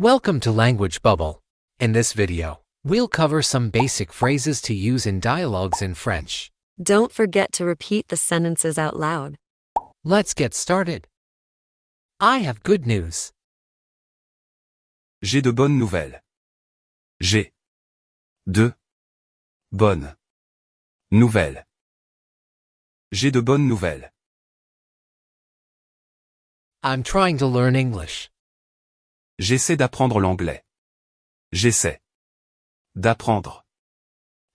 Welcome to Language Bubble. In this video, we'll cover some basic phrases to use in dialogues in French. Don't forget to repeat the sentences out loud. Let's get started. I have good news. J'ai de bonnes nouvelles. J'ai de bonnes nouvelles. J'ai de bonnes nouvelles. I'm trying to learn English. J'essaie d'apprendre l'anglais. J'essaie d'apprendre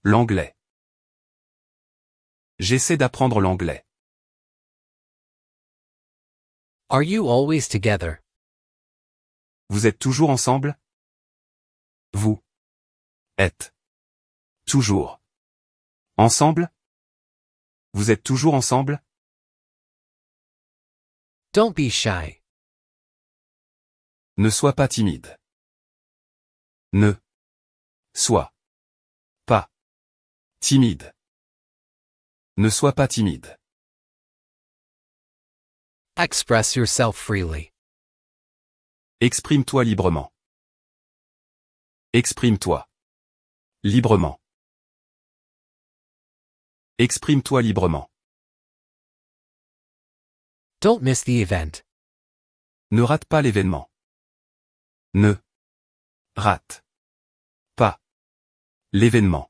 l'anglais. J'essaie d'apprendre l'anglais. Are you always together? Vous êtes toujours ensemble? Vous êtes toujours ensemble? Vous êtes toujours ensemble? Don't be shy. Ne sois pas timide. Ne. Sois. Pas. Timide. Ne sois pas timide. Express yourself freely. Exprime-toi librement. Exprime-toi. Librement. Exprime-toi librement. Don't miss the event. Ne rate pas l'événement ne rate pas l'événement.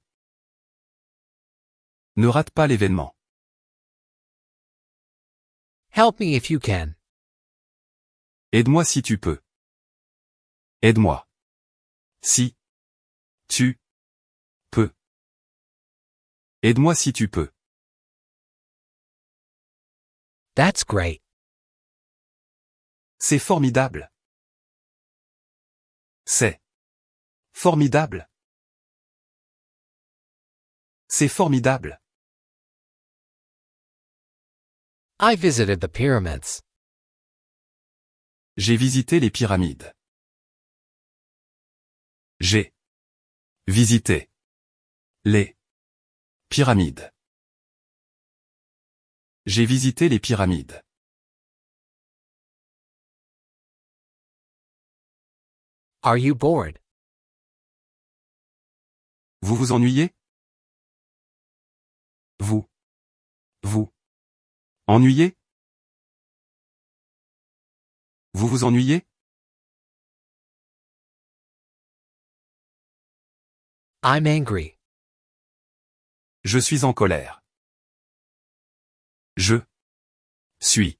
Ne rate pas l'événement. Help me if you can. Aide-moi si tu peux. Aide-moi. Si. Tu. Peux. Aide-moi si tu peux. That's great. C'est formidable. C'est formidable. C'est formidable. I visited the pyramids. J'ai visité les pyramides. J'ai visité les pyramides. J'ai visité les pyramides. Are you bored? Vous vous ennuyez Vous. Vous. Ennuyez Vous vous ennuyez I'm angry. Je suis en colère. Je suis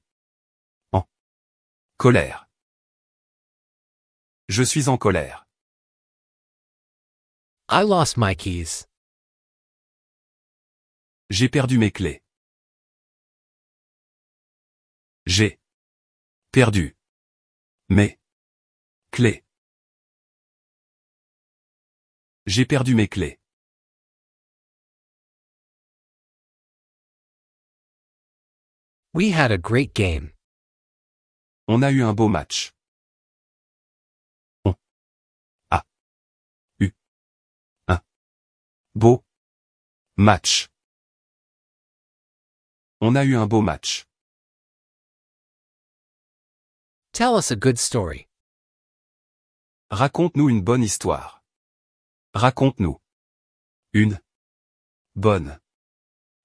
en colère. Je suis en colère. I lost my keys. J'ai perdu mes clés. J'ai perdu mes clés. J'ai perdu mes clés. We had a great game. On a eu un beau match. Beau. Match. On a eu un beau match. Tell us a good story. Raconte-nous une bonne histoire. Raconte-nous. Une. Bonne.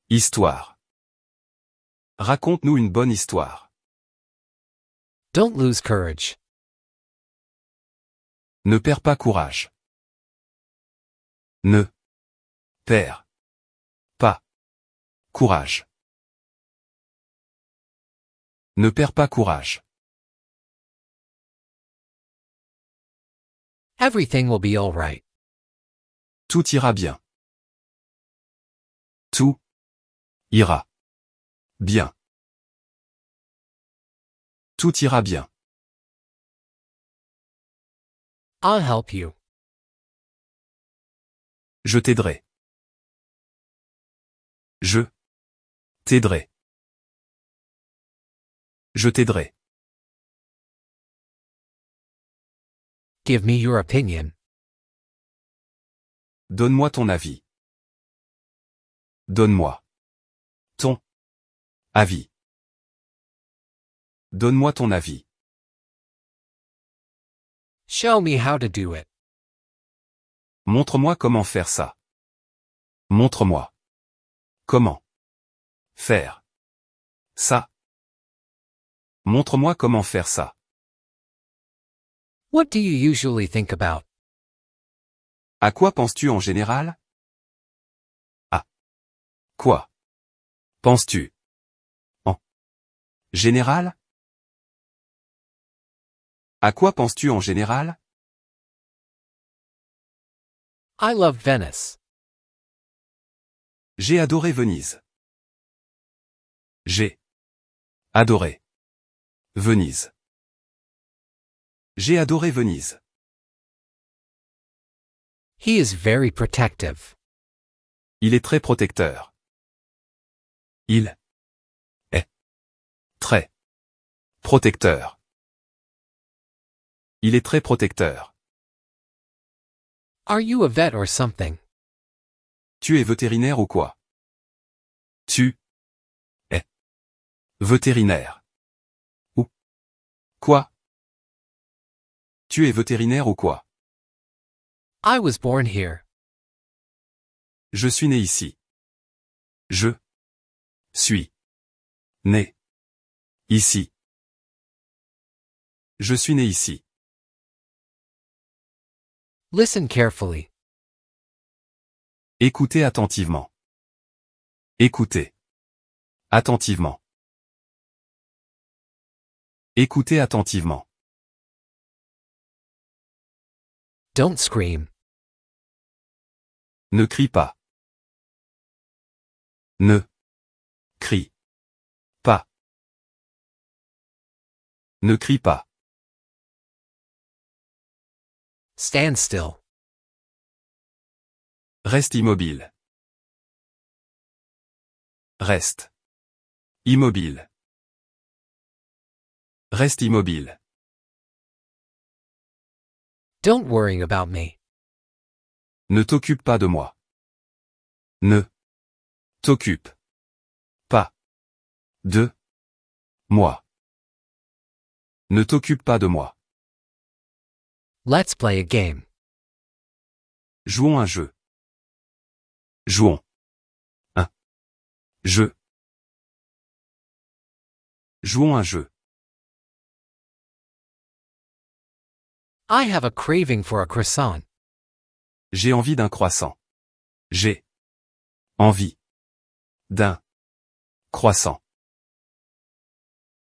Histoire. Raconte-nous une bonne histoire. Don't lose courage. Ne perds pas courage. Ne. Père. Pas. Courage. Ne perds pas courage. Everything will be all right. Tout ira bien. Tout ira bien. Tout ira bien. I'll help you. Je t'aiderai. Je t'aiderai. Je t'aiderai. Give me your opinion. Donne-moi ton avis. Donne-moi. Ton. Avis. Donne-moi ton avis. Show me how to do it. Montre-moi comment faire ça. Montre-moi. Comment faire ça Montre-moi comment faire ça. What do you usually think about? À quoi penses-tu en général? À quoi penses-tu en général? À quoi penses-tu en général? I love Venice. J'ai adoré Venise. J'ai adoré Venise. J'ai adoré Venise. He is very protective. Il est très protecteur. Il est très protecteur. Il est très protecteur. Are you a vet or something? Tu es vétérinaire ou quoi Tu es vétérinaire. Ou quoi Tu es vétérinaire ou quoi I was born here. Je suis né ici. Je suis né ici. Je suis né ici. Listen carefully. Écoutez attentivement. Écoutez. Attentivement. Écoutez attentivement. Don't scream. Ne crie pas. Ne. Crie. Pas. Ne crie pas. Stand still. Reste immobile. Reste. Immobile. Reste immobile. Don't worry about me. Ne t'occupe pas de moi. Ne. T'occupe. Pas. De. Moi. Ne t'occupe pas de moi. Let's play a game. Jouons un jeu. Jouons. un Jeu. Jouons un jeu. I have a craving for a croissant. J'ai envie d'un croissant. J'ai envie d'un croissant.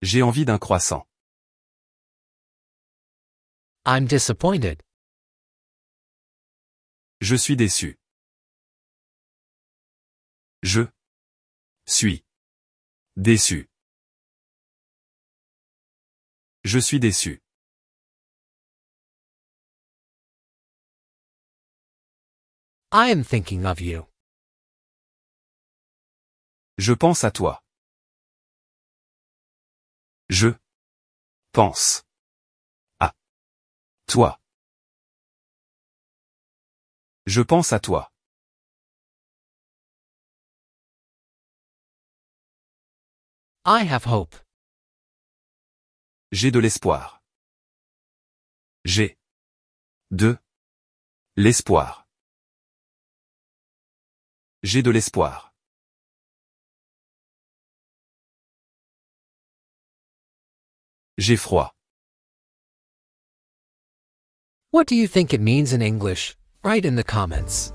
J'ai envie d'un croissant. I'm disappointed. Je suis déçu. Je suis déçu. Je suis déçu. I am thinking of you. Je pense à toi. Je pense à toi. Je pense à toi. I have hope. J'ai de l'espoir. J'ai de l'espoir. J'ai de l'espoir. J'ai froid. What do you think it means in English? Write in the comments.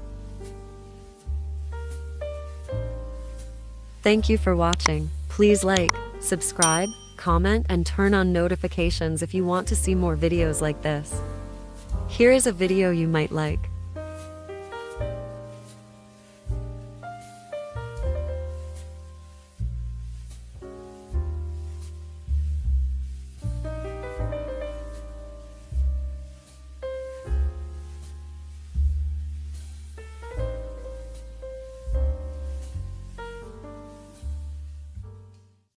Thank you for watching. Please like, subscribe, comment and turn on notifications if you want to see more videos like this. Here is a video you might like.